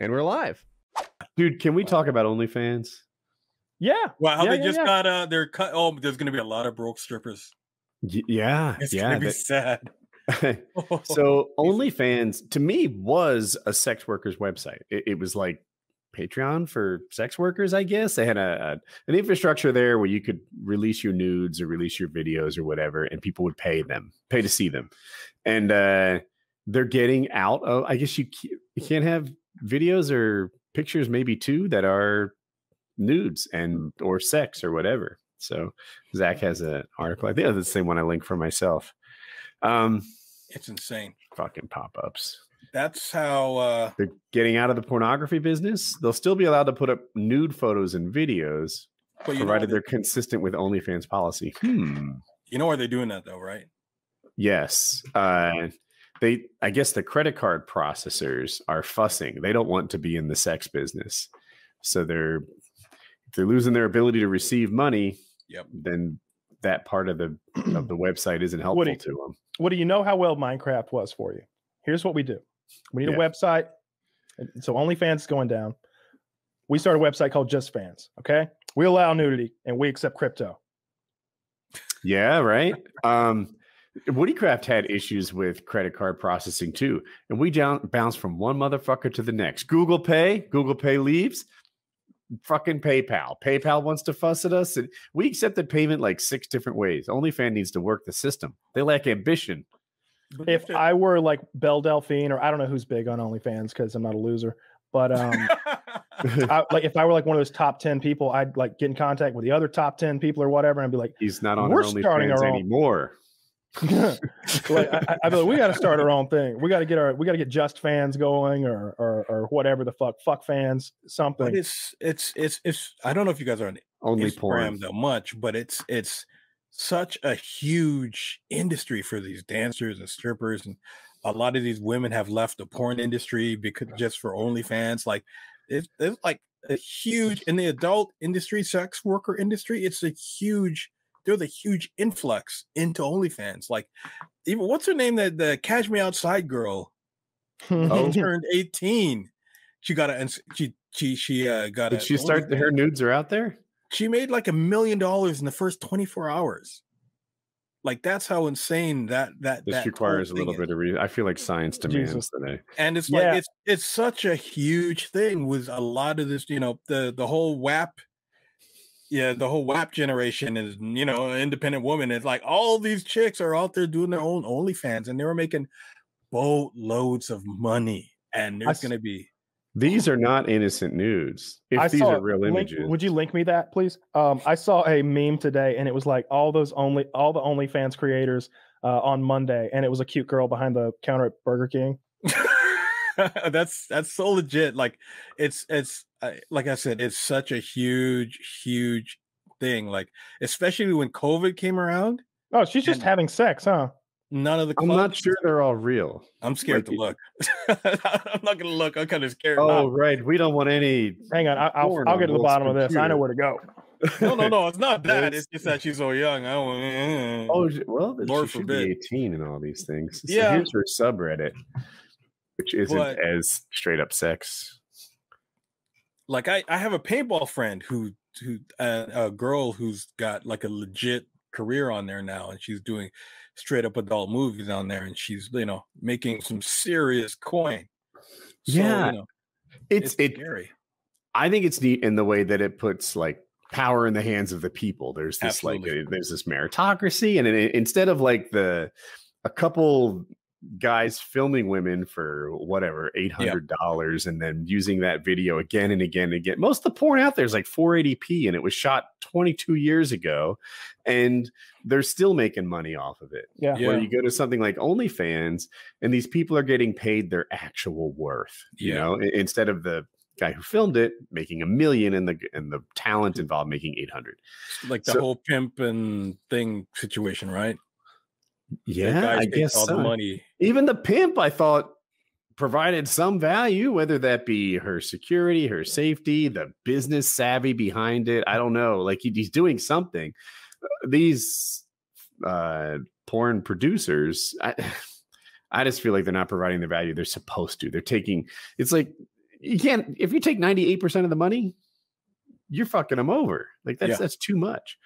And we're live. Dude, can we talk about OnlyFans? Yeah. Wow, how yeah, they yeah, just yeah. got uh they're cut oh there's gonna be a lot of broke strippers. Y- yeah. It's gonna be that... sad. so OnlyFans to me was a sex workers website. It, it, was like Patreon for sex workers, I guess. They had a, a, an infrastructure there where you could release your nudes or release your videos or whatever, and people would pay them, pay to see them. And uh, they're getting out of. I guess you, you can't have videos or pictures, maybe two that are nudes and or sex or whatever. So Zach has mm-hmm. an article. I think that's the same one I linked for myself. Um, it's insane. Fucking pop ups. That's how uh... they're getting out of the pornography business. They'll still be allowed to put up nude photos and videos, well, provided they're, they're consistent with OnlyFans policy. Hmm. You know why they're doing that though, right? Yes. Uh, they I guess the credit card processors are fussing. They don't want to be in the sex business. So they're they're losing their ability to receive money, yep. then that part of the of the website isn't helpful to them. What do you know how well Minecraft was for you? Here's what we do. We need yeah. a website. So OnlyFans is going down. We start a website called Just Fans. Okay. We allow nudity and we accept crypto. Yeah, right. Um, Woodycraft had issues with credit card processing too, and we down, bounced from one motherfucker to the next. Google Pay, Google Pay leaves, fucking PayPal. PayPal wants to fuss at us, and we accepted payment like six different ways. OnlyFans needs to work the system. They lack ambition. If I were like Belle Delphine, or I don't know who's big on OnlyFans because I'm not a loser, but um, I, like if I were like one of those top ten people, I'd like get in contact with the other top ten people or whatever, and be like, "He's not on. We're starting OnlyFans our own. anymore." like I, I like, we got to start our own thing. We got to get our we got to get just fans going or, or or whatever the fuck fuck fans something. But it's it's it's it's I don't know if you guys are on only Instagram porn. that much, but it's it's such a huge industry for these dancers and strippers and a lot of these women have left the porn industry because just for only fans. Like it's, it's like a huge in the adult industry, sex worker industry. It's a huge was the huge influx into OnlyFans. Like, even what's her name? That the Cash Me Outside girl oh. turned 18. She got a she she she uh, got. Did she start? Her nudes are out there. She made like a million dollars in the first 24 hours. Like that's how insane that that this that requires a little is. bit of. Re- I feel like science demands today, and it's yeah. like it's it's such a huge thing with a lot of this. You know, the the whole WAP yeah, the whole WAP generation is, you know, independent woman. It's like all these chicks are out there doing their own OnlyFans and they were making boatloads of money. And there's going to be. These are not innocent nudes. If I these saw, are real link, images, would you link me that, please? Um, I saw a meme today, and it was like all those only all the OnlyFans creators uh, on Monday, and it was a cute girl behind the counter at Burger King. that's that's so legit. Like, it's it's like I said, it's such a huge, huge thing. Like, especially when COVID came around. Oh, she's just having sex, huh? None of the. Clubs. I'm not sure they're all real. I'm scared to look. I'm not gonna look. I'm kind of scared. Oh, right. We don't want any. Hang on. I, will I'll get to the bottom computer. of this. I know where to go. no, no, no. It's not that. it's just that she's so young. I don't. Oh well, Lord she should forbid. be 18 and all these things. So yeah. Here's her subreddit, which isn't but, as straight up sex like I, I have a paintball friend who who uh, a girl who's got like a legit career on there now and she's doing straight up adult movies on there and she's you know making some serious coin so, yeah you know, it's, it's scary it, i think it's neat in the way that it puts like power in the hands of the people there's this Absolutely. like there's this meritocracy and it, instead of like the a couple guys filming women for whatever eight hundred dollars, yeah. and then using that video again and again and again. Most of the porn out there is like 480p, and it was shot 22 years ago, and they're still making money off of it. Yeah. yeah. Where you go to something like OnlyFans, and these people are getting paid their actual worth. You know, instead of the guy who filmed it making a million and the and the talent involved making 800 like the so, whole pimp and thing situation right yeah, I guess all so. the money. Even the pimp, I thought, provided some value, whether that be her security, her safety, the business savvy behind it. I don't know. Like he, he's doing something. Uh, these uh, porn producers, I, I just feel like they're not providing the value they're supposed to. They're taking. It's like you can't. If you take ninety eight percent of the money, you're fucking them over. Like that's yeah. that's too much.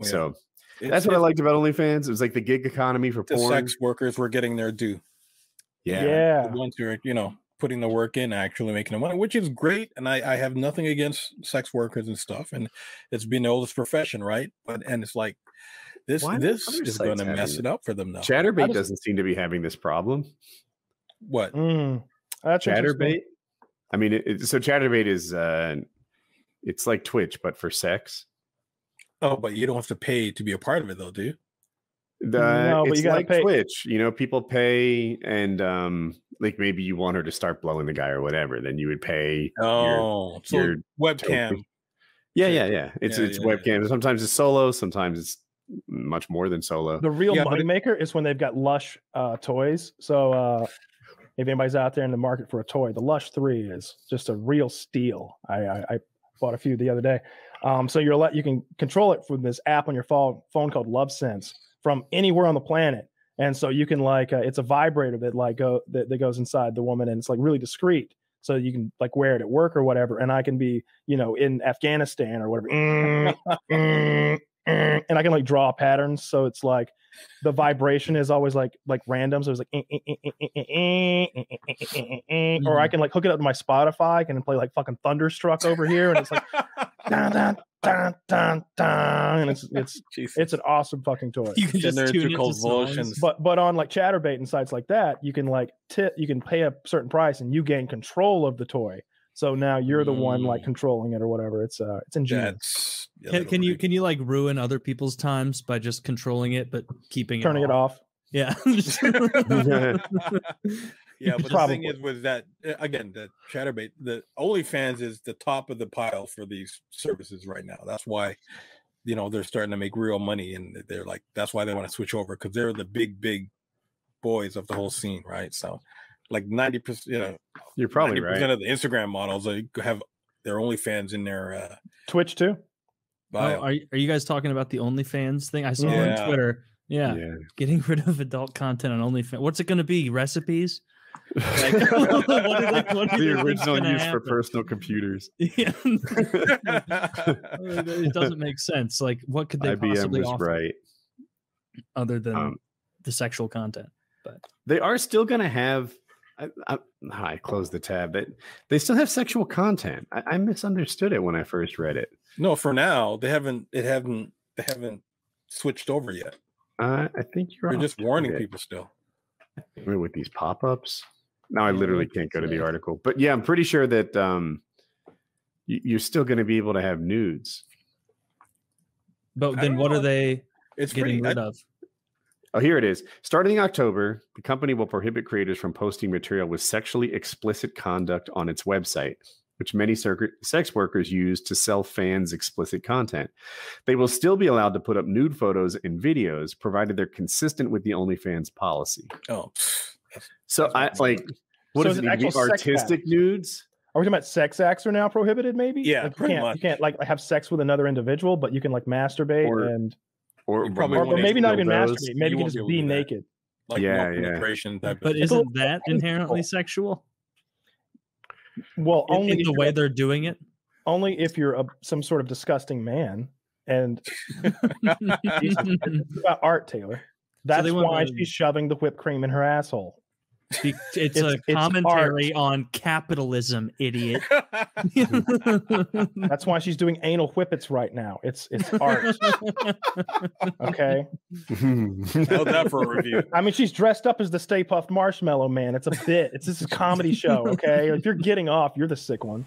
Yeah. So it's, That's what I liked about OnlyFans. It was like the gig economy for the porn. sex workers were getting their due. Yeah. yeah. The ones who are, you know, putting the work in, actually making the money, which is great. And I, I have nothing against sex workers and stuff. And it's been the oldest profession, right? But and it's like this Why this is going to mess it up for them now. Chatterbait just, doesn't seem to be having this problem. What? Mm, that's Chatterbait. I mean, it, so Chatterbait is uh, it's like Twitch, but for sex. Oh, but you don't have to pay to be a part of it, though, do you? The, no, but you gotta like pay. Twitch. You know, people pay, and um, like maybe you want her to start blowing the guy or whatever, then you would pay. Oh, your, so your webcam. Token. Yeah, yeah, yeah. It's yeah, it's yeah, webcam. Yeah. Sometimes it's solo. Sometimes it's much more than solo. The real yeah, maker is when they've got Lush uh, toys. So uh, if anybody's out there in the market for a toy, the Lush Three is just a real steal. I, I bought a few the other day. Um, so you're let you can control it from this app on your phone phone called Love Sense from anywhere on the planet. And so you can like uh, it's a vibrator that like go that, that goes inside the woman and it's like really discreet. So you can like wear it at work or whatever, and I can be you know in Afghanistan or whatever. Mm, mm and I can like draw patterns. So it's like the vibration is always like like random. So it's like or I can like hook it up to my Spotify. I can play like fucking Thunderstruck over here, and it's like dun, dun, dun, dun, dun, and it's it's Jesus. it's an awesome fucking toy. You can just tune convulsions. But but on like ChatterBait and sites like that, you can like tip, you can pay a certain price, and you gain control of the toy. So now you're the mm. one like controlling it or whatever. It's uh it's ingenious. That's yeah, can, can you can you like ruin other people's times by just controlling it but keeping turning it off? It off. Yeah. yeah, but Probably. the thing is with that eh, again, the chatterbait, the OnlyFans is the top of the pile for these services right now. That's why you know they're starting to make real money and they're like that's why they want to switch over because they're the big, big boys of the whole scene, right? So like 90%, you know, you're probably right. of the Instagram models they have their OnlyFans in their uh, Twitch too. Oh, bio. Oh, are, are you guys talking about the OnlyFans thing? I saw yeah. on Twitter. Yeah. yeah. Getting rid of adult content on OnlyFans. What's it going to be? Recipes? Like, what, what the original use happen? for personal computers. Yeah. it doesn't make sense. Like, what could they IBM possibly was offer right. other than um, the sexual content? But they are still going to have I, I, I, closed the tab, but they still have sexual content. I, I, misunderstood it when I first read it. No, for now they haven't. It haven't. They haven't switched over yet. Uh, I think you're. are just warning it. people still. with these pop-ups. Now I literally mm-hmm. can't go to the article, but yeah, I'm pretty sure that um, you, are still going to be able to have nudes. But then, what are they it's getting pretty, rid I, of? Oh, here it is. Starting October, the company will prohibit creators from posting material with sexually explicit conduct on its website, which many sex workers use to sell fans explicit content. They will still be allowed to put up nude photos and videos, provided they're consistent with the OnlyFans policy. Oh, so I like. What so is it? artistic nudes? Are we talking about sex acts are now prohibited? Maybe. Yeah, like, you pretty can't, much. You can't like have sex with another individual, but you can like masturbate or, and or, or, maybe not even those. masturbate. Maybe you, you can just be, be naked. Like yeah, yeah. penetration type. But isn't that inherently sexual? Well, only the way they're doing it. Only if you're a, some sort of disgusting man, and about art, Taylor. That's so why she's shoving the whipped cream in her asshole. It's, it's a commentary it's on capitalism, idiot. That's why she's doing anal whippets right now. It's it's art. okay. Held that for a review. I mean, she's dressed up as the Stay Puffed Marshmallow Man. It's a bit. It's this is a comedy show. Okay, if you're getting off, you're the sick one.